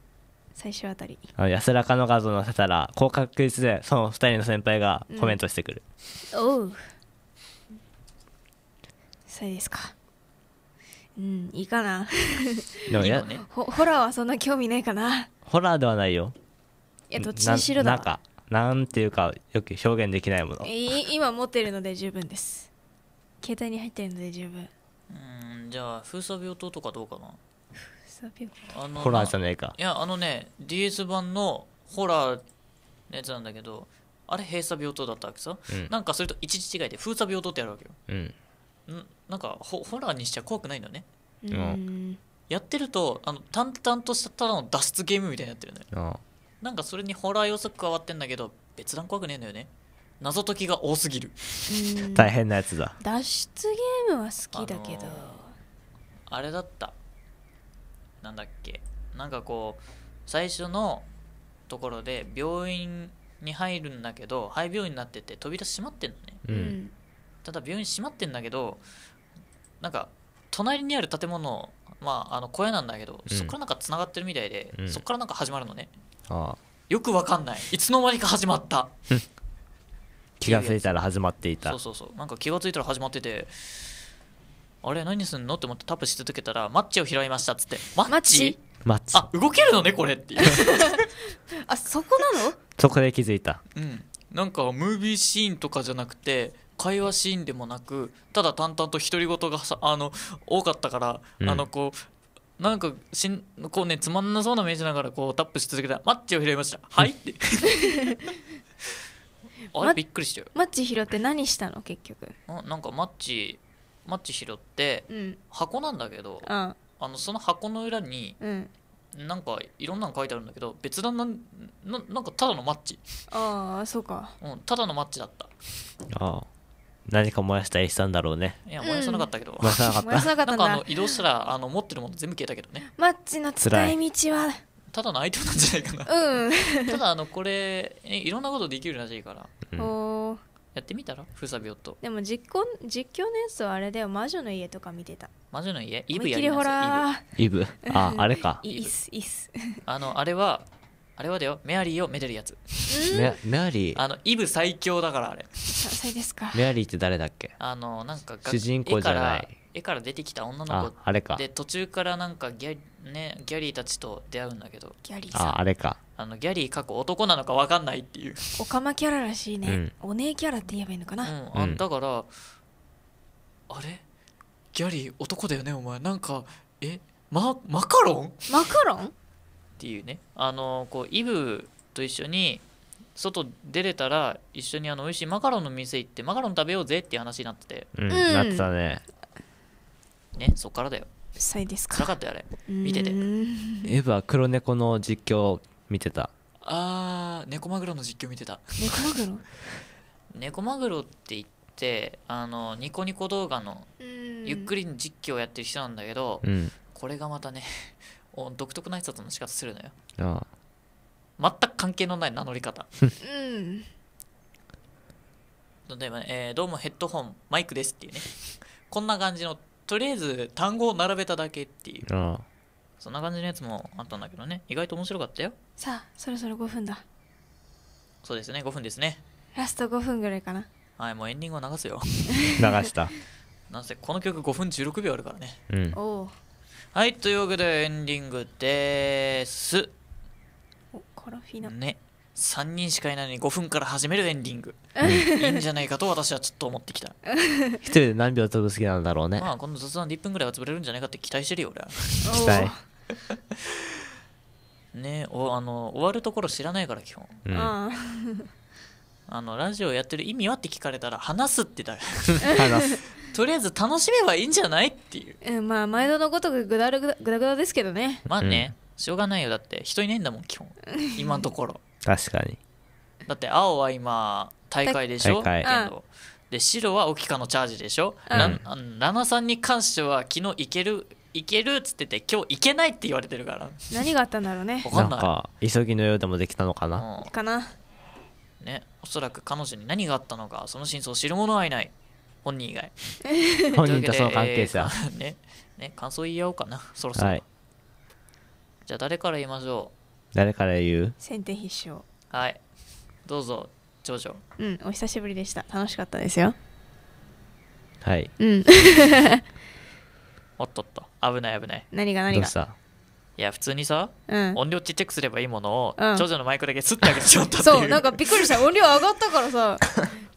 最初あたり安らかの画像載せたら高確率でその2人の先輩がコメントしてくる、うん、おうそうですかうん、いいかな。でもや、ね、ホラーはそんな興味ないかな。ホラーではないよ。いや、どっちにしろだな。か、なんていうか、よく表現できないもの。今持ってるので十分です。携帯に入ってるので十分。うん、じゃあ、封鎖病棟とかどうかな。封鎖病棟。あのホラーじゃねえか。いや、あのね、DS 版のホラーのやつなんだけど、あれ閉鎖病棟だったわけさ、うん、なんかそれと一時違いで封鎖病棟ってやるわけよ、うん、なんかホホラーにしちゃ怖くないんだねうんうんやってるとあの淡々としたただの脱出ゲームみたいになってるねああなんかそれにホラー要素加わってんだけど別段怖くねえんだよね謎解きが多すぎる大変なやつだ脱出ゲームは好きだけど、あのーあれだったなんだっけなんかこう最初のところで病院に入るんだけど肺病院になってて扉閉まってんのね、うんただ病院閉まってんだけどなんか隣にある建物まああの小屋なんだけど、うんそこからなんかつながってるみたいで、うんそこからなんか始まるのねああよくわかんないいつの間にか始まった <laughs> 気がついたら始まっていたそうそうそうなんか気がついたら始まっててあれ何すんのって思ってタップし続けたらマッチを拾いましたっつってマッチマッチあ動けるのねこれっていう、あそこなのそこで気づいたうん、なんかムービーシーンとかじゃなくて会話シーンでもなくただ淡々と独り言があの多かったから、うん、あのこうなんかしんこうねつまんなそうな目しながらこうタップし続けたら「マッチを拾いました」「はい」って <laughs> あれびっくりしたよマッチ拾って何したの結局あなんかマッチマッチ拾って、うん、箱なんだけど、うん、あのその箱の裏に、うん、なんかいろんなの書いてあるんだけど別段なんなんかただのマッチああそうか、うん、ただのマッチだったああ何か燃やしたりしたんだろうねいや燃やさなかったけど、燃やさなかった <laughs> <laughs> 燃やさなかったなんかあの移動したらあの持ってるもの全部消えたけどねマッチの使い道はただのアイテムなんじゃないかなうん <laughs> ただあのこれえいろんなことできるらしいからうんおやってみたらふさびビでも実行実況のやつはあれだよ魔女の家とか見てた魔女の家イブっやりますイブらイブああれかイイブイスイスあのあれはあれはだよメアリーをめでるやつメメアリーあのイブ最強だからあれ最れですかメアリーって誰だっけあのなんか主人公じゃない絵から出てきた女の子あれかで途中からなんかギャ,、ね、ギャリーたちと出会うんだけどギャリーさんああれかあのギャリー過去男なのか分かんないっていうオカマキャラらしいね、うん、お姉キャラって言えばいいのかな、うん、あだから、あれギャリー男だよねお前なんかえママカロンマカロンっていうねあのこうイブと一緒に外出れたら一緒にあの美味しいマカロンの店行ってマカロン食べようぜっていう話になっててうん、なってたねねそっからだよ臭いですか分かったよあれ見ててイブエヴァ黒猫の実況見てたあー猫マグロの実況見てた猫マグロ <laughs> 猫マグロって言ってあのニコニコ動画のゆっくりり実況をやってる人なんだけど、うんこれがまたね独特な挨拶の仕方するのよあ全く関係のない名乗り方 <laughs> うん例えばえーどうもヘッドホンマイクですっていうねこんな感じのとりあえず単語を並べただけっていうああそんな感じのやつもあったんだけどね意外と面白かったよさあそろそろ5分だそうですね5分ですねラスト5分ぐらいかなはいもうエンディングを流すよ <laughs> 流したなんせこの曲5分16秒あるからねうんおおはい、というわけでエンディングです。カラフィナ。ね。3人しかいないのに5分から始めるエンディング <laughs> いいんじゃないかと私はちょっと思ってきた一人で何秒飛ぶ好きなんだろうねまあこの雑談で1分ぐらいは潰れるんじゃないかって期待してるよ俺は期待 <laughs> ねおあの終わるところ知らないから基本、うん、あのラジオやってる意味はって聞かれたら話すってだ <laughs> 話すとりあえず楽しめばいいんじゃないっていううんまあ毎度のごとくぐだグぐだぐだぐだですけどねまあね、しょうがないよだって人いないんだもん基本今のところ確かにだって青は今大会でしょ大会剣で白は沖カのチャージでしょ、うん、な7さんに関しては昨日いけるいけるっつってて今日いけないって言われてるから何があったんだろうね分 <laughs> かんないか急ぎのようでもできたのかな、うん、かなねおそらく彼女に何があったのかその真相を知る者はいない本人以外 <laughs> 本人とその関係者、えー、ねね感想言い合おうかなそろそろ、はい、じゃあ誰から言いましょう誰から言う先手必勝はいどうぞ長女うんお久しぶりでした楽しかったですよはいうん <laughs> おっとっと危ない危ない何が何がいや普通にさ、うん、音量ちっちゃくすればいいものを、うん、長女のマイクだけスッて上げちゃったそうなんかびっくりした音量上がったからさ <laughs>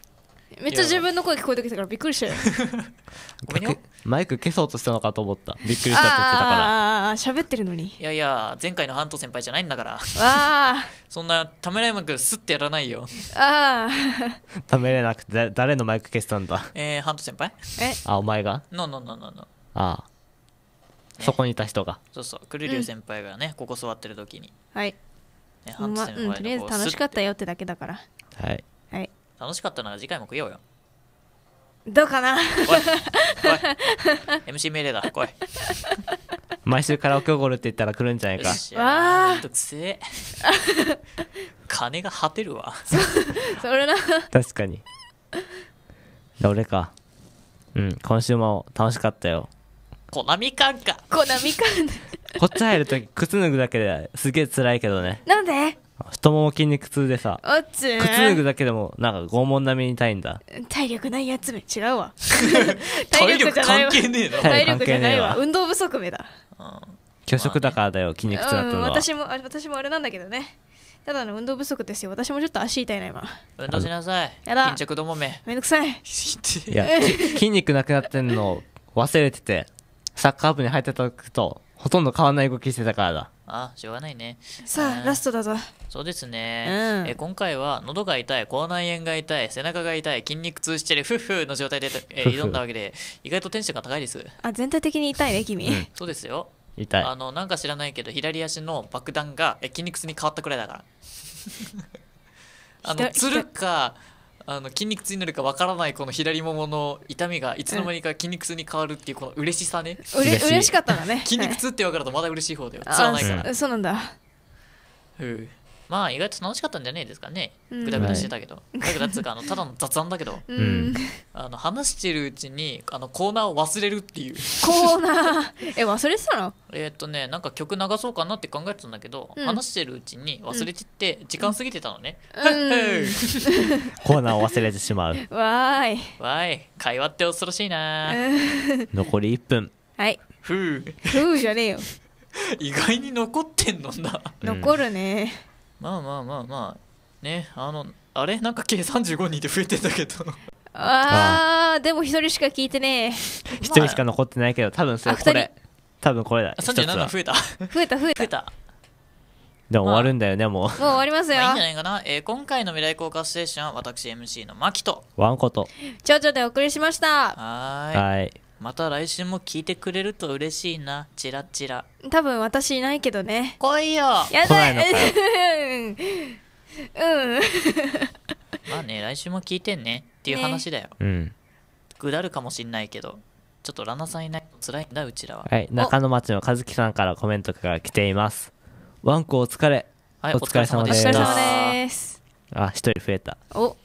めっちゃ自分の声聞こえてきたからびっくりしたよ <laughs> マイク消そうとしたのかと思った <laughs> びっくりしたって言ってたからああ喋ってるのにいやいや前回の半藤先輩じゃないんだからあそんなためらいなくスッてやらないよああためれなくてだ誰のマイク消したんだえー、半藤先輩えあお前がノのノのノノノああそこにいた人がそうそうクリリュウ先輩がね、ここ座ってる時にはい、ね、半ま藤先輩のうんとりあえず楽しかったよってだけだからはい楽しかったなら次回も食いようよ。どうかな来い来い <laughs> MC 命令だ来い毎週カラオケおごるって言ったら来るんじゃないかわあめんどくせえ金が果てるわ <laughs> それな確かに俺かうん今週も楽しかったよコナミ感かコナミ感こっち入るとき靴脱ぐだけですげえ辛いけどねなんで太もも筋肉痛でさおっつ靴脱ぐだけでもなんか拷問並みに痛いんだ体力ないやつめ違うわ <laughs> 体力じゃないわ体力関係ねえ体力じゃないわ運動不足めだ虚食だからだよ筋肉痛だったのは、うん、私も私もあれなんだけどねただの運動不足ですよ。私もちょっと足痛いな、今。運動しなさい。やだ。どもめ。めんどくさい。<laughs> いや、筋肉なくなってんの忘れてて。サッカー部に入ってた時とほとんど変わんない動きしてたからだあしょうがないねさあ、うんラストだぞそうですね、うんえ今回は喉が痛い口内炎が痛い背中が痛い筋肉痛してるフッフの状態で、えー挑んだわけで意外とテンションが高いですあ全体的に痛いね君、うんそうですよ痛いあのなんか知らないけど左足の爆弾がえ筋肉痛に変わったくらいだから <laughs> あのつるかあの筋肉痛になるかわからないこの左ももの痛みがいつの間にか筋肉痛に変わるっていうこの嬉しさね、うれ嬉しかったんだね筋肉痛って分かるとまだ嬉しい方だよ、はい、つらないから、そうなんだうんまあ意外と楽しかったんじゃないですかねぐだぐだしてたけどぐだぐだっつうかあのただの雑談だけど、うん、あの話してるうちにあのコーナーを忘れるっていうコーナーえ忘れてたのえっとねなんか曲流そうかなって考えてたんだけど、うん、話してるうちに忘れてって時間過ぎてたのね、<laughs> コーナーを忘れてしまうわーいわーい会話って恐ろしいな残り1分はいふうふうじゃねえよ <laughs> 意外に残ってんのな残るね、まあまあまあまあねあのあれなんか計35人で増えてたけどああでも1人しか聞いてねえ1 <laughs> 人しか残ってないけど多分それこれ多分これだ37増えた増えた増えた増えたでも終わるんだよね、まあ、もう <laughs> もう終わりますよ、まあ、いいんじゃないかな、えー、今回の未来効果ステーションは私 MC のマキとワンコとちょうちょでお送りしましたはいはいまた来週も聞いてくれると嬉しいなチラチラ多分私いないけどね来いよやだいうん <laughs> まあね来週も聞いてんねっていう話だよ、うんぐだるかもしんないけどちょっとラナさんいないとらいんだうちらははい中野町の和樹さんからコメントが来ていますワンコお疲れはいお疲れ様でしたあ一人増えたお